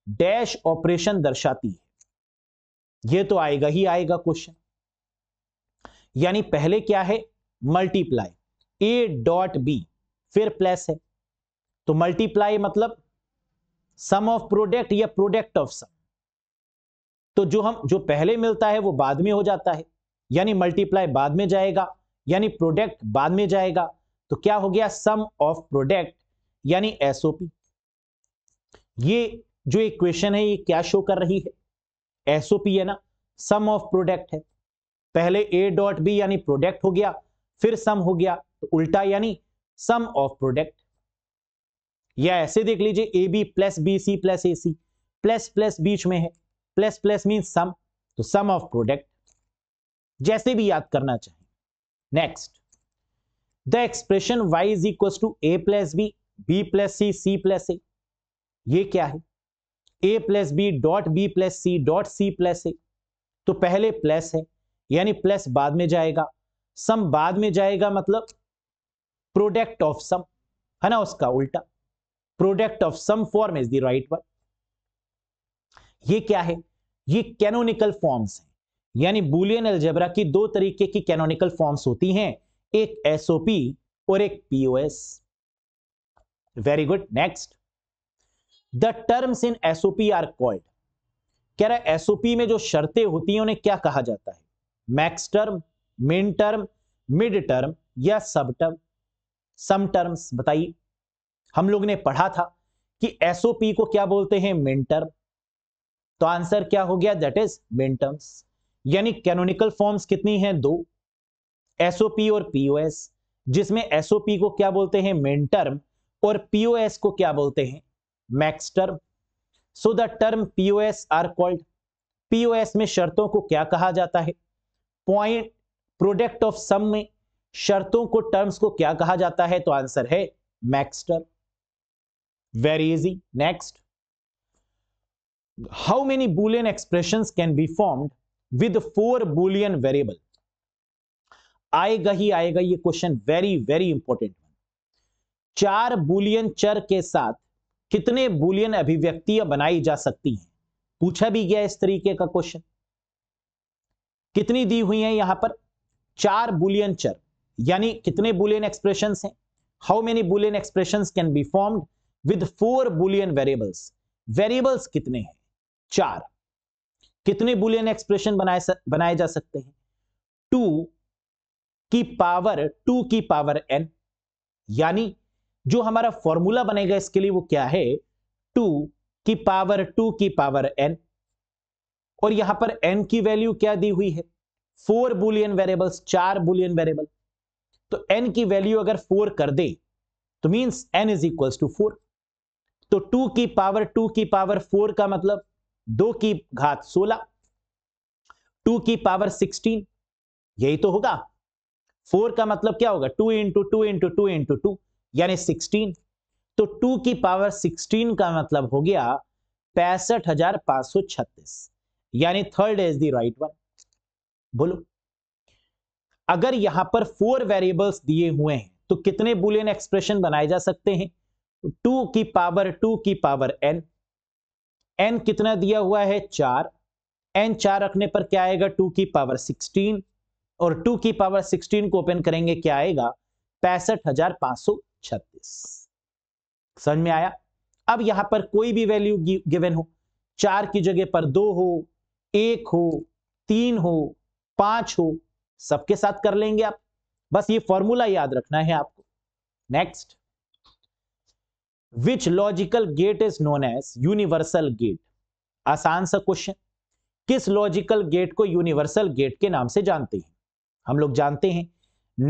dash operation दर्शाती है यह तो आएगा ही आएगा क्वेश्चन यानी पहले क्या है मल्टीप्लाई ए डॉट बी फिर प्लस है तो मल्टीप्लाई मतलब सम ऑफ प्रोडक्ट या प्रोडक्ट ऑफ सम तो जो हम जो पहले मिलता है वो बाद में हो जाता है यानी मल्टीप्लाई बाद में जाएगा यानी प्रोडक्ट बाद में जाएगा तो क्या हो गया सम ऑफ प्रोडक्ट यानी एसओपी ये जो इक्वेशन है ये क्या शो कर रही है एसओपी है ना सम ऑफ प्रोडक्ट है पहले ए डॉट बी यानी प्रोडक्ट हो गया फिर सम हो गया तो उल्टा यानी सम ऑफ प्रोडक्ट या ऐसे देख लीजिए A B plus B C plus A C plus plus बीच में है प्लस प्लस मीन सम तो सम ऑफ प्रोडक्ट जैसे भी याद करना चाहिए next the expression Y is equal to A plus B B plus C C plus A ये क्या है A plus B dot B plus C dot C plus A तो पहले प्लस है यानी प्लस बाद में जाएगा सम बाद में जाएगा मतलब प्रोडक्ट ऑफ सम है ना उसका उल्टा product of sum form is the right one ये क्या है ये कैनोनिकल फॉर्म्स हैं यानी बुलियन अलजेब्रा की दो तरीके की कैनोनिकल फॉर्म्स होती हैं एक एसओपी और एक POS very good next the terms in SOP are called कह रहा है एसओपी में जो शर्तें होती हैं उन्हें क्या कहा जाता है max term min term mid term या सब टर्म सम टर्म्स बताइए हम लोग ने पढ़ा था कि एसओपी को क्या बोलते हैं मिन टर्म तो आंसर क्या हो गया दैट इज मिन टर्म्स यानी कैनोनिकल फॉर्म्स कितनी हैं दो एसओपी और पीओएस जिसमें एसओपी को क्या बोलते हैं मिन टर्म और पीओएस को क्या बोलते हैं max term so the term POS are called POS में शर्तों को क्या कहा जाता है पॉइंट प्रोडक्ट ऑफ सम में शर्तों को टर्म्स को क्या कहा जाता है तो आंसर है max term very easy next how many boolean expressions can be formed with four boolean variable आएगा ही आएगा ये क्वेश्चन वेरी वेरी इंपॉर्टेंट चार बुलियन चर के साथ कितने बुलियन अभिव्यक्तियां बनाई जा सकती हैं पूछा भी गया इस तरीके का क्वेश्चन कितनी दी हुई है यहां पर चार बुलियन चर यानी कितने बुलियन एक्सप्रेशन हैं how many boolean expression can be formed with four boolean variables variables कितने हैं चार कितने बुलियन एक्सप्रेशन बनाए बनाए जा सकते हैं टू की पावर टू की पावर एन यानी जो हमारा फॉर्मूला बनेगा इसके लिए वो क्या है टू की पावर टू की पावर एन और यहां पर एन की वैल्यू क्या दी हुई है फोर बुलियन वेरिएबल्स चार बुलियन वेरिएबल तो एन की वैल्यू अगर फोर कर दे तो means N is equals to four तो टू की पावर टू की पावर फोर का मतलब दो की घात सोलह टू की पावर सिक्सटीन यही तो होगा फोर का मतलब क्या होगा two into two into two into two यानी 16 तो 2 की पावर 16 का मतलब हो गया पैंसठ हजार पांच सौ छत्तीस यानी third is the right one बोलो अगर यहां पर फोर वेरिएबल्स दिए हुए हैं तो कितने बुलियन एक्सप्रेशन बनाए जा सकते हैं टू की पावर टू की पावर एन एन कितना दिया हुआ है चार एन चार रखने पर क्या आएगा टू की पावर सिक्सटीन और टू की पावर सिक्सटीन को ओपन करेंगे क्या आएगा पैंसठ हजार पांच सौ छत्तीस समझ में आया अब यहां पर कोई भी वैल्यू गिवन हो चार की जगह पर दो हो एक हो तीन हो पांच हो सबके साथ कर लेंगे आप बस ये फॉर्मूला याद रखना है आपको next which logical gate is known as universal gate आसान सा क्वेश्चन किस लॉजिकल गेट को यूनिवर्सल गेट के नाम से जानते हैं हम लोग जानते हैं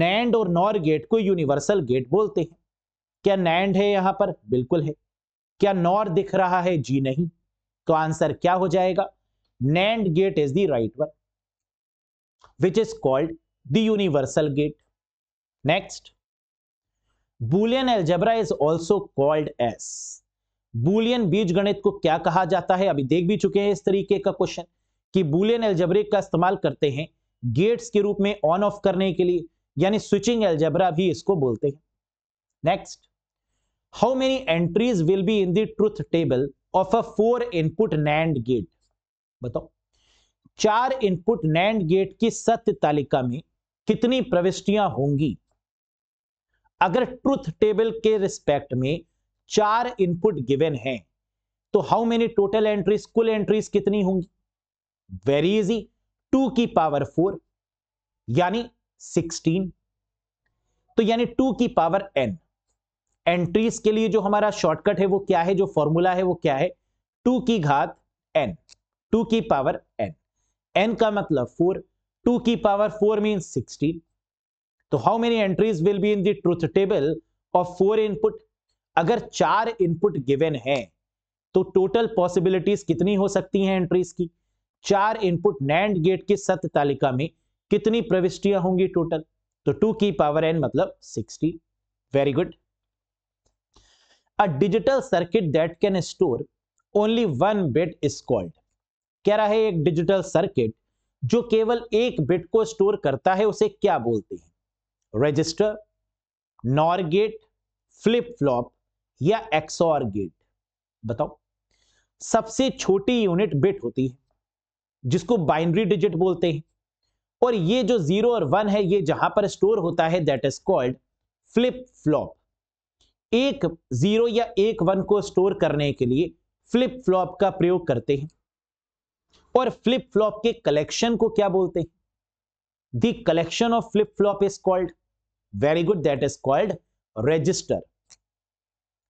नैंड और नॉर गेट को यूनिवर्सल गेट बोलते हैं क्या नैंड है यहां पर बिल्कुल है क्या नॉर दिख रहा है जी नहीं तो आंसर क्या हो जाएगा NAND gate is the right one which is called the universal gate next Boolean algebra is also called as boolean बीज गणित को क्या कहा जाता है अभी देख भी चुके हैं इस तरीके का क्वेश्चन कि बुलियन एल्जेब्रिक का इस्तेमाल करते हैं गेट्स के रूप में ऑन ऑफ करने के लिए यानी स्विचिंग एल्जेब्रा भी इसको बोलते हैं next how many entries will be in दूथ table of of four input input NAND बताओ चार इनपुट नैंड गेट की सत्य तालिका में कितनी प्रविष्टियां होंगी अगर ट्रुथ टेबल के रिस्पेक्ट में चार इनपुट गिवेन है तो हाउ मेनी टोटल एंट्रीज कुल एंट्रीज कितनी होंगी वेरी इजी टू की पावर फोर यानी सिक्सटीन तो यानी टू की पावर एन एंट्रीज के लिए जो हमारा शॉर्टकट है वो क्या है जो फॉर्मूला है वो क्या है टू की घात एन टू की पावर एन एन का मतलब फोर टू की पावर फोर मीन सिक्सटीन तो how many entries will be in the truth table of four input अगर चार इनपुट गिवेन है तो टोटल पॉसिबिलिटीज कितनी हो सकती हैं एंट्रीज की चार इनपुट नैंड गेट की सत्य तालिका में कितनी प्रविष्टियां होंगी टोटल तो टू की पावर एन मतलब sixty very good a digital circuit that can store only one bit is called कह रहा है एक डिजिटल सर्किट जो केवल एक बिट को स्टोर करता है उसे क्या बोलते हैं register NOR gate flip flop या एक्सोर गेट बताओ सबसे छोटी यूनिट बिट होती है जिसको बाइनरी डिजिट बोलते हैं और ये जो जीरो और वन है ये जहां पर स्टोर होता है that is called flip flop एक जीरो या एक वन को स्टोर करने के लिए फ्लिप फ्लॉप का प्रयोग करते हैं और फ्लिप फ्लॉप के कलेक्शन को क्या बोलते हैं the collection of flip flop is called very good that is called register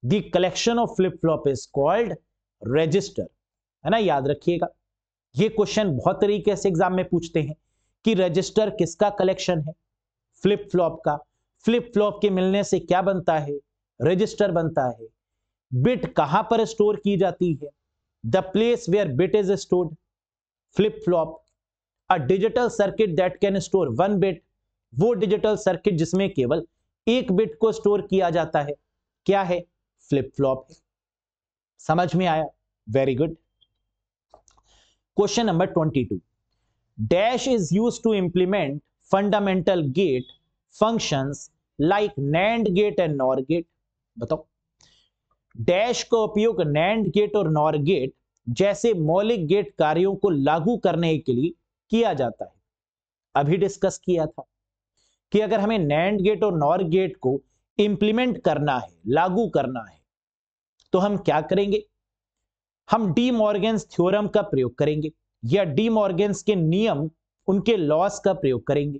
the collection of flip flop is called register है ना याद रखिएगा ये क्वेश्चन बहुत तरीके से एग्जाम में पूछते हैं कि रजिस्टर किसका कलेक्शन है फ्लिप फ्लॉप का फ्लिप फ्लॉप के मिलने से क्या बनता है रजिस्टर बनता है बिट कहां पर स्टोर की जाती है the place where bit is stored flip flop a digital circuit that can store one bit वो डिजिटल सर्किट जिसमें केवल एक बिट को स्टोर किया जाता है क्या है फ्लिप फ्लॉप समझ में आया very good question number twenty two dash is use to implement fundamental gate functions like NAND gate and NOR gate बताओ डैश का उपयोग नैंड गेट और नॉर गेट जैसे मौलिक गेट कार्यों को लागू करने के लिए किया जाता है अभी डिस्कस किया था कि अगर हमें नैंड गेट और नॉर गेट को इंप्लीमेंट करना है लागू करना है तो हम क्या करेंगे हम डी मॉर्गेंस थ्योरम का प्रयोग करेंगे या डी मॉर्गेंस के नियम उनके लॉस का प्रयोग करेंगे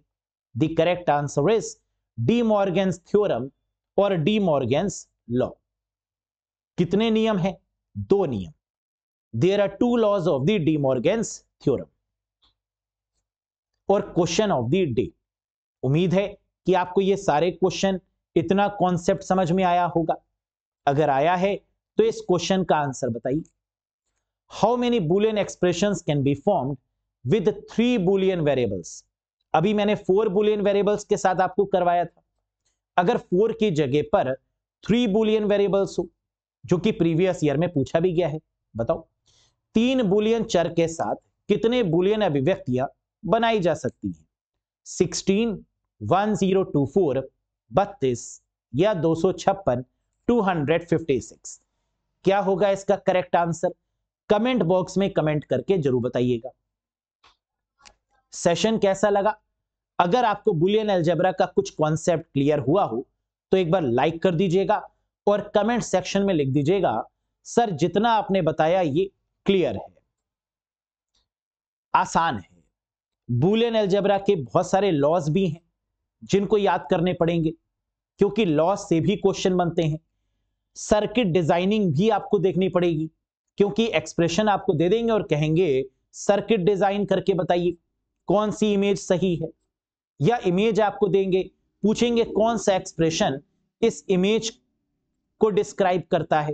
the correct answer is De Morgan's theorem और डी मॉर्गेंस लॉ कितने नियम हैं दो नियम there are two laws of the De Morgan's theorem और क्वेश्चन ऑफ द डे उम्मीद है कि आपको ये सारे क्वेश्चन इतना कॉन्सेप्ट समझ में आया होगा अगर आया है तो इस क्वेश्चन का आंसर बताइए how many boolean expression can be formed with three boolean variables अभी मैंने फोर बुलियन वेरिएबल्स के साथ आपको करवाया था अगर फोर की जगह पर थ्री बुलियन वेरिएबल्स हो जो कि प्रीवियस ईयर में पूछा भी गया है बताओ तीन बुलियन चर के साथ कितने बुलियन अभिव्यक्तियां बनाई जा सकती हैं sixteen one zero two four बत्तीस या दो सौ छप्पन टू हंड्रेड फिफ्टी सिक्स क्या होगा इसका करेक्ट आंसर कमेंट बॉक्स में कमेंट करके जरूर बताइएगा सेशन कैसा लगा अगर आपको बुलियन एल्जेब्रा का कुछ कॉन्सेप्ट क्लियर हुआ हो तो एक बार लाइक कर दीजिएगा और कमेंट सेक्शन में लिख दीजिएगा सर जितना आपने बताया ये क्लियर है आसान है बुलियन एल्जेब्रा के बहुत सारे लॉज भी हैं जिनको याद करने पड़ेंगे क्योंकि लॉज से भी क्वेश्चन बनते हैं सर्किट डिजाइनिंग भी आपको देखनी पड़ेगी क्योंकि एक्सप्रेशन आपको दे देंगे और कहेंगे सर्किट डिजाइन करके बताइए कौन सी इमेज सही है या इमेज आपको देंगे पूछेंगे कौन सा एक्सप्रेशन इस इमेज को डिस्क्राइब करता है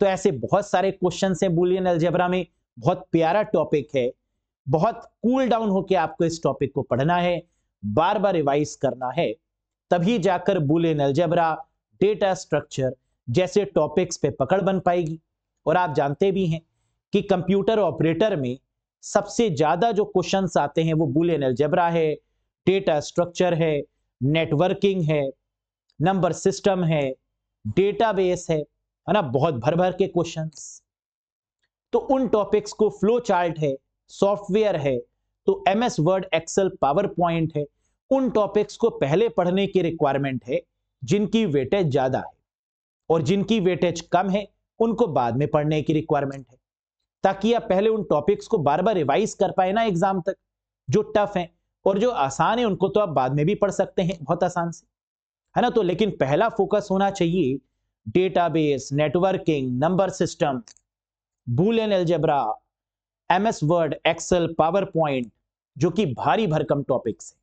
तो ऐसे बहुत सारे क्वेश्चन हैं बुलियन अलजेबरा में बहुत प्यारा टॉपिक है बहुत कूल cool डाउन होकर आपको इस टॉपिक को पढ़ना है बार बार रिवाइज करना है तभी जाकर बुलियन अलजेबरा डेटा स्ट्रक्चर जैसे टॉपिक्स पे पकड़ बन पाएगी और आप जानते भी हैं कि कंप्यूटर ऑपरेटर में सबसे ज्यादा जो क्वेश्चन आते हैं वो बुलियन अलजेबरा है डेटा स्ट्रक्चर है नेटवर्किंग है नंबर सिस्टम है डेटाबेस है है ना बहुत भर भर के क्वेश्चंस तो उन टॉपिक्स को फ्लो चार्ट है सॉफ्टवेयर है तो M S Word Excel PowerPoint है उन टॉपिक्स को पहले पढ़ने की रिक्वायरमेंट है जिनकी वेटेज ज्यादा है और जिनकी वेटेज कम है उनको बाद में पढ़ने की रिक्वायरमेंट है ताकि आप पहले उन टॉपिक्स को बार बार रिवाइज कर पाए ना एग्जाम तक जो टफ हैं और जो आसान है उनको तो आप बाद में भी पढ़ सकते हैं बहुत आसान से है ना तो लेकिन पहला फोकस होना चाहिए database networking number system and algebra M S Word Excel PowerPoint जो कि भारी भरकम टॉपिक्स है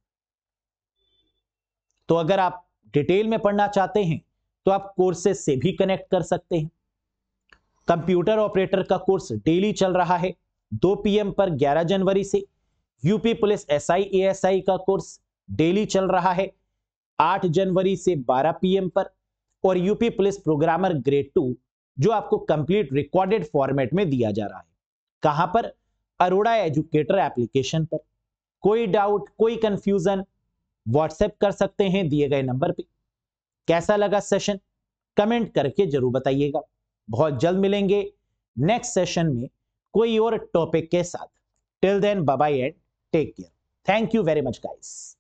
तो अगर आप डिटेल में पढ़ना चाहते हैं तो आप कोर्सेस से भी कनेक्ट कर सकते हैं कंप्यूटर ऑपरेटर का कोर्स डेली चल रहा है 2 पीएम पर 11 जनवरी से यूपी पुलिस एसआई एएसआई का कोर्स डेली चल रहा है 8 जनवरी से 12 पीएम पर और UP police programmer grade two जो आपको कंप्लीट रिकॉर्डेड फॉर्मेट में दिया जा रहा है कहां पर अरोड़ा एजुकेटर एप्लीकेशन पर कोई डाउट कोई कंफ्यूजन व्हाट्सएप कर सकते हैं दिए गए नंबर पे कैसा लगा सेशन कमेंट करके जरूर बताइएगा बहुत जल्द मिलेंगे नेक्स्ट सेशन में कोई और टॉपिक के साथ till then bye and Take care. Thank you very much, guys.